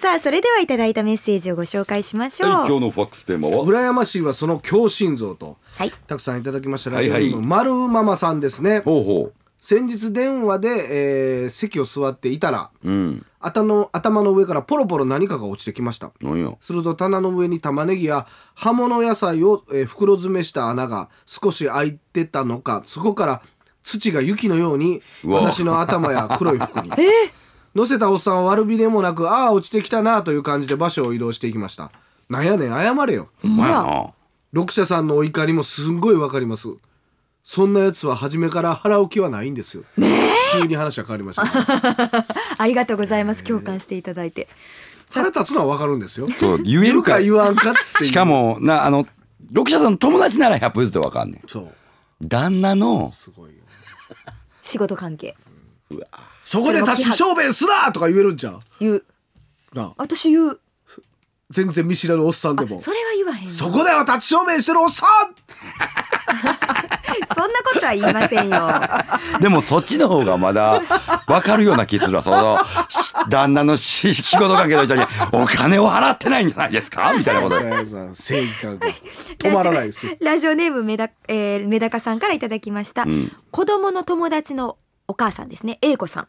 さあそれではいただいたメッセージをご紹介しましょう、はい、今日のファックステーマは羨ましいはその強心臓と、はい、たくさんいただきましたら、ジ丸ママさんですねほうほう先日電話で、えー、席を座っていたら、うん、頭の頭の上からポロポロ何かが落ちてきましたすると棚の上に玉ねぎや葉物野菜を、えー、袋詰めした穴が少し開いてたのかそこから土が雪のように私の頭や黒い服に。えー乗せたおっさんは悪びれもなく、ああ、落ちてきたなという感じで場所を移動していきました。なんやねん、謝れよ。ほんまやな。六社さんのお怒りもすんごいわかります。そんなやつは初めから腹置きはないんですよ。ね急に話は変わりました、ね、ありがとうございます。共感していただいて。腹立つのはわかるんですよ。と言えるか言わんかってしかも、な、あの、六社さんの友達なら100%わかんねん。そう。旦那の。すごいよ。仕事関係。そこで立ち小便すなとか言えるんじゃん言うなあ私言う全然見知らぬおっさんでもそれは言わへんそこでは立ち小便してるおっさん そんなことは言いませんよ。でもそっちの方がまだ分かるような気するわ。その旦那の仕事関係の人にお金を払ってないんじゃないですかみたいなことで。正義感が止まらないです ラジオネームメダ、えー、メダカさんからいただきました。うん、子供の友達のお母さんですね、A 子さん。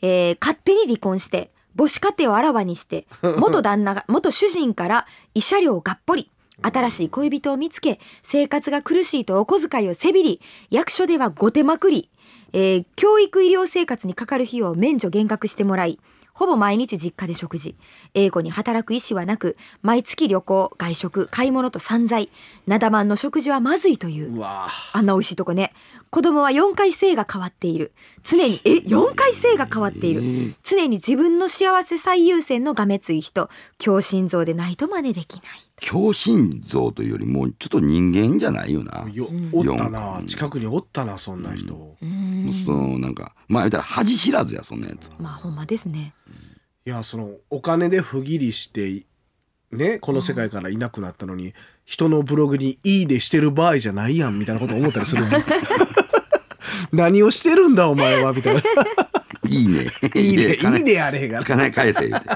えー、勝手に離婚して、母子家庭をあらわにして、元旦那が、元主人から慰謝料をがっぽり。新しい恋人を見つけ、生活が苦しいとお小遣いをせびり、役所では後手まくり、えー、教育医療生活にかかる費用を免除減額してもらい、ほぼ毎日実家で食事。英語に働く意思はなく、毎月旅行、外食、買い物と散財。なだまんの食事はまずいという。うわあんな美味しいとこね。子供は4回生が変わっている。常に、え、4回生が変わっている。常に自分の幸せ最優先のがめつい人。強心臓でないと真似できない。強心臓というよりもちょっと人間じゃないよな。よおったな、近くにおったなそんな人。うん、そのなんかまあ言ったら恥知らずやそんなやつ。まあほんまですね。いやそのお金で不義理してねこの世界からいなくなったのに、うん、人のブログに「いいでしてる場合じゃないやん」みたいなこと思ったりする 何をしてるんだお前はみたいな。いいね。いいね。いいねあれへんが。金返せ言て。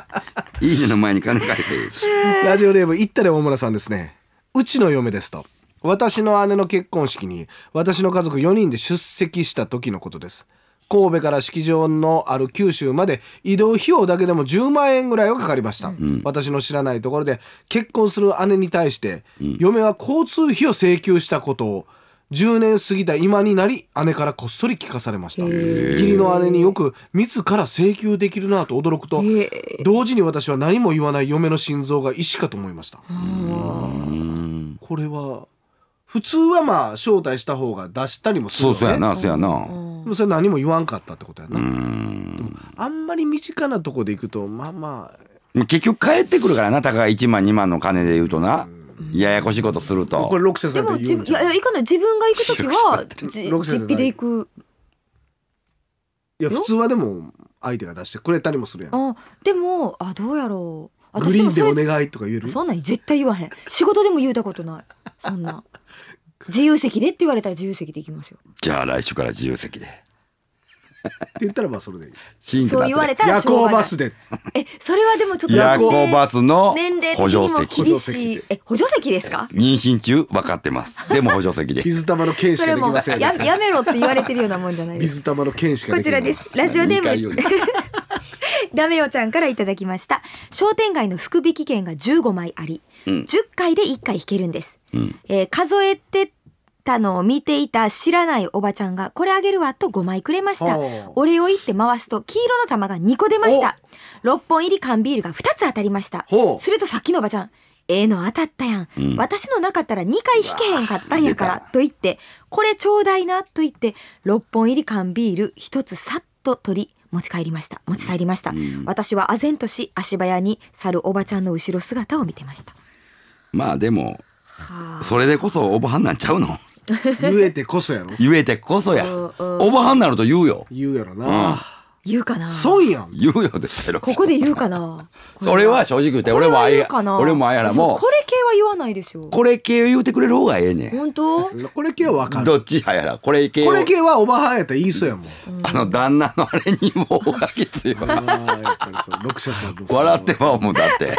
いいねの前に金返せ。ラジオネーム、いったれ大村さんですね。うちの嫁ですと。私の姉の結婚式に私の家族4人で出席した時のことです。神戸から式場のある九州まで移動費用だけでも10万円ぐらいはかかりました、うん、私の知らないところで結婚する姉に対して、うん、嫁は交通費を請求したことを10年過ぎた今になり姉からこっそり聞かされました義理の姉によく自ら請求できるなと驚くと同時に私は何も言わない嫁の心臓が医師かと思いましたこれは普通はまあ招待した方が出したりもするよねそうやなそうやなそれ何も言わんかったってことやなあんまり身近なとこでいくとまあまあ結局帰ってくるからなたかが1万2万の金で言うとな、ややこしいことすると。これ六世さでもで言うんいじゃやいやい行かない自分が行くときはじロクセ実費で行くいや普通はでも相手が出してくれたりもするやん。あでもあどうやろうグリーンでお願いとか言える。そんなん絶対言わへん仕事でも言うたことないそんな 自由席でって言われたら自由席で行きますよじゃあ来週から自由席で。って言ったらまあそれでいい。そう言われたら夜行バスで。え、それはでもちょっと夜行バスの年齢補助席。厳しい。え、補助席ですか？妊娠中分かってます。でも補助席で。水玉の剣しかできません。ややめろって言われてるようなもんじゃないです。水玉の剣しかこちらです。ラジオネーム。ダメよちゃんからいただきました。商店街の福引券が15枚あり、うん、10回で1回引けるんです。うん、えー、数えてたのを見ていた知らないおばちゃんが、これあげるわと5枚くれました。お礼を言って回すと、黄色の玉が2個出ました。6本入り缶ビールが2つ当たりました。するとさっきのおばちゃん、ええー、の当たったやんうん、私のなかったら2回引けへんかったんやから、と言って、これちょうだいな、と言って、6本入り缶ビール1つさっと取り、持ち帰りました。持ち帰りました。うん、私は唖然とし、足早に去るおばちゃんの後ろ姿を見てました。まあでも、はあ、それでこそおばはんなんちゃうの言えてこそやろ言えてこそやおばはんなると言うよ言うやろな、うん言うかなそうやん言うよ絶対ここで言うかな それは正直言って俺もあや俺もあやらもこれ系は言わないですよこれ系を言うてくれる方がええねん本当 これ系は分かるどっちやらこれ系これ系はおばはやったら言いそうやもん、あの旦那のあれにもうがきついわ六社さん笑ってまうもんだって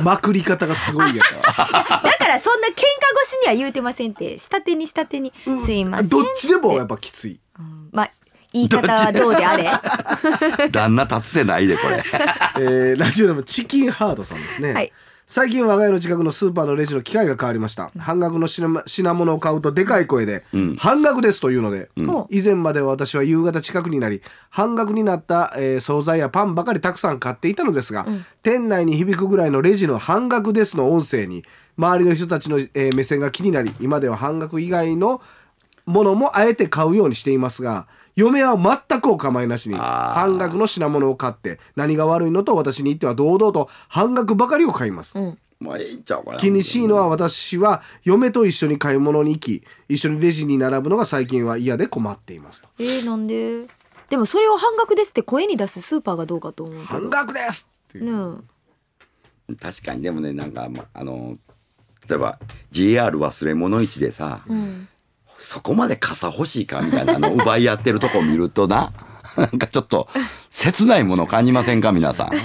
まくり方がすごいや だからそんな喧嘩越しには言うてませんって下手に下手にすいませんどっちでもやっぱきついまあ、言い方はどうであれ 旦那立つせないでこれ、えー、ラジオネームチキンハードさんですね、はい、最近我が家の近くのスーパーのレジの機械が変わりました半額の品物を買うとでかい声で、半額ですというので、うん、以前までは私は夕方近くになり半額になった、えー、菜やパンばかりたくさん買っていたのですが、うん、店内に響くぐらいのレジの半額ですの音声に周りの人たちの、えー、目線が気になり今では半額以外のものもあえて買うようにしていますが嫁は全くお構いなしに半額の品物を買って何が悪いのと私に言っては堂々と半額ばかりを買います、うんまあ、いいんちゃうかな気にしいのは私は嫁と一緒に買い物に行き一緒にレジに並ぶのが最近は嫌で困っていますとえー、なんででもそれを半額ですって声に出すスーパーがどうかと思う半額ですってね、確かにでもねなんか、ま、あの例えば JR 忘れ物市でさ、うんそこまで傘欲しいかみたいなあの奪い合ってるとこ見るとな なんかちょっと切ないもの感じませんか皆さん。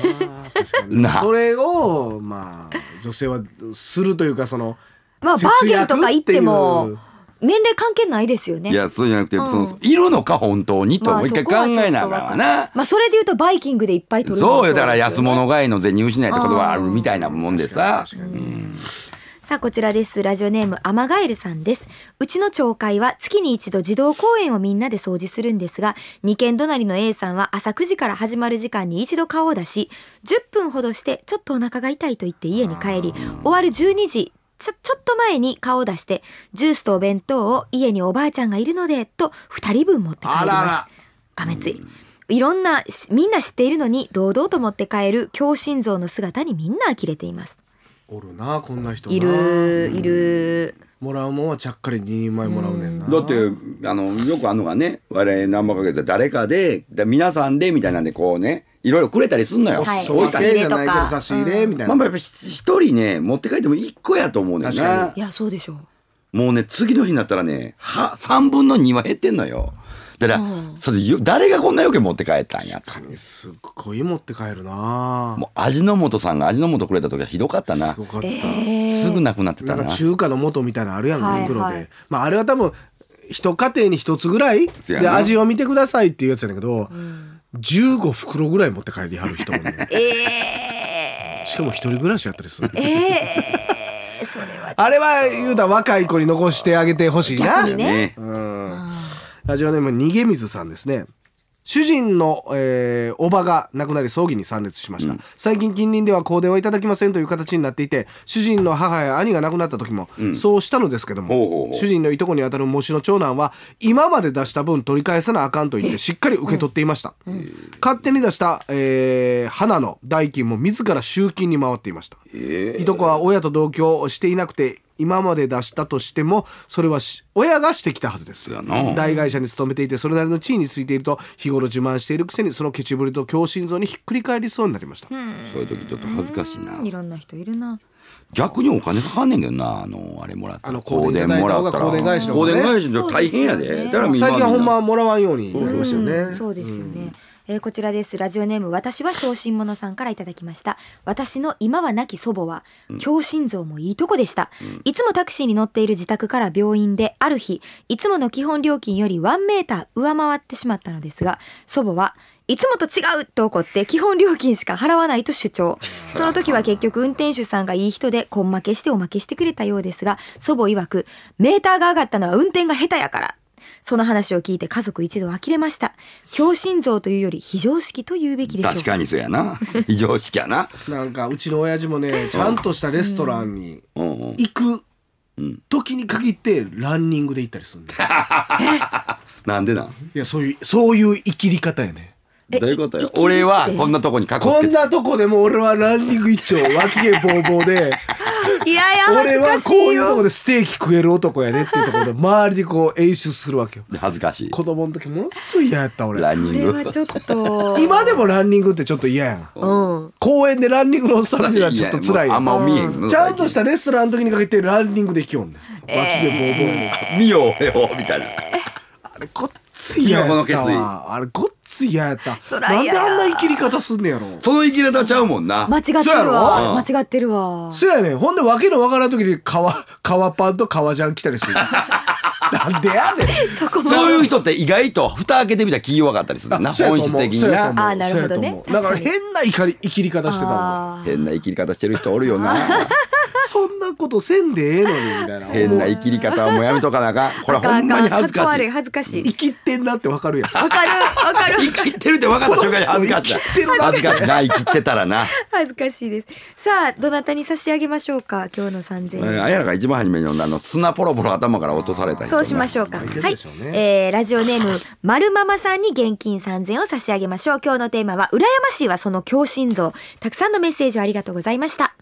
それをまあ女性はするというかそのまあバーゲンとか行っても。年齢関係ないですよね。いや、そうじゃなくて、うん、その、いるのか、本当にと、もう一回考えながらな。まあ、それで言うと、バイキングでいっぱい取るそうよ、だから安物買いの入しないってことはあるみたいなもんでさ。うんさあ、こちらです。ラジオネーム、アマガエルさんです。うちの町会は月に一度児童公園をみんなで掃除するんですが、二軒隣の A さんは朝9時から始まる時間に一度顔を出し、10分ほどして、ちょっとお腹が痛いと言って家に帰り、終わる12時ちょ、ちょっと前に顔を出して、ジュースとお弁当を家におばあちゃんがいるので、と二人分持って帰ります。らがめつい。いろんな、みんな知っているのに、堂々と持って帰る強心臓の姿にみんな呆れています。おるなこんな人いるいる、うん、もらうもんはちゃっかり2人前もらうねんな、だってあのよくあんのがね我々何番かけて誰かで皆さんでみたいなんでこうねいろいろくれたりすんのよ。はい、そう差し入れとか。差し入れみたいな。まあやっぱ一人ね、持って帰っても一個やと思うねんな。いや、そうでしょう。もうね、次の日になったらね、は、三分の二は減ってんのよ。だから、それ誰がこんな余計持って帰ったんやと。かにすっごい持って帰るなもう味の素さんが味の素くれた時はひどかったな。すごかった。すぐなくなってたな。なんか中華の素みたいなのあるやん、はいはい、で。まああれは多分、一家庭に一つぐらいで味を見てくださいっていうやつやねんけど、うん、15袋ぐらい持って帰りはる人もね。えー、しかも一人暮らしやったりする。えー、それはあれは言うたら若い子に残してあげてほしいな。逆にね。うんラジオネーム逃げ水さんですね主人の、えー、おばが亡くなり葬儀に参列しました、うん、最近近隣では香典はいただきませんという形になっていて主人の母や兄が亡くなった時も、うん、そうしたのですけども主人のいとこにあたる喪主の長男は今まで出した分取り返さなあかんと言ってしっかり受け取っていました、うん、勝手に出した、えー、花の代金も自ら集金に回っていました、えー、いとこは親と同居していなくて今まで出したとしてもそれは親がしてきたはずです大会社に勤めていてそれなりの地位についていると日頃自慢しているくせにそのケチぶりと強心臓にひっくり返りそうになりましたそういう時ちょっと恥ずかしいないろんな人いるな逆にお金かかんねんけどなあのあれもらったら香典もらったら香典返しの、ね、大変やで、ね、だから最近はほんまもらわんようになりましよね、そうですよね、うんえー、こちらです。ラジオネーム、私は小心者さんからいただきました。私の今は亡き祖母は、強心臓もいいとこでした、うん。いつもタクシーに乗っている自宅から病院で、ある日、いつもの基本料金より1メーター上回ってしまったのですが、祖母は、いつもと違うと怒って基本料金しか払わないと主張。その時は結局運転手さんがいい人でん負けしておまけしてくれたようですが、祖母曰く、メーターが上がったのは運転が下手やからその話を聞いて家族一同呆れました。強心臓というより非常識と言うべきでしょう。確かにそうやな。非常識やな。なんかうちの親父もね、ちゃんとしたレストランに行く時に限ってランニングで行ったりするんで なんでなんいや、そういう、そういう生きり方やね。どういうことよ俺はこんなとこに隠ってこんなとこでも俺はランニング一丁脇毛ボーボーで いやいや俺はこういうとこでステーキ食える男やねっていうところで周りでこう演出するわけよ 恥ずかしい子供の時ものすごい嫌やった俺ランニングちょっと 今でもランニングってちょっと嫌やん、うん、公園でランニングのおっさんにはちょっと辛いあんま見えんちゃんとしたレストランの時にかけてランニングできよんね脇毛ボーボー、ー、見ようよみたいなあれこっついやこの決意あれこっつ嫌やった。そらなんであんな生きり方すんねやろ。その生き方ちゃうもんな。間違ってるわ。間違ってるわ。そやねほんで、わけのわからん時に革、革パンと革ジャン来たりする。なんでやねん。そそういう人って意外と、蓋開けてみたら気弱かったりするな。本質的にな。あ、なるほどね。だから変な怒り、生きり方してたもん。変な生きり方してる人おるよな。そんなことせんでええのにみたいな 変な生きり方はもうやめとかなあかん これほんまに恥ずかしい恥ずかしい生きてんなってわかるやんわかるわかる生きてるって分かった瞬間に恥ずかしい恥ずかしいな生きてたらな 恥ずかしいですさあどなたに差し上げましょうか今日の三千円あやらが一番初めに読んだの砂ポロポロ頭から落とされたそうしましょうかはい、えー、ラジオネームまるままさんに現金三千を差し上げましょう今日のテーマは羨ましいはその強心臓たくさんのメッセージをありがとうございました